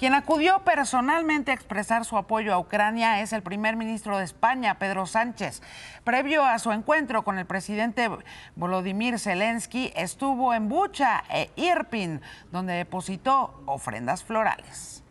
Quien acudió personalmente a expresar su apoyo a Ucrania es el primer ministro de España, Pedro Sánchez. Previo a su encuentro con el presidente Volodymyr Zelensky, estuvo en Bucha e Irpin, donde depositó ofrendas florales.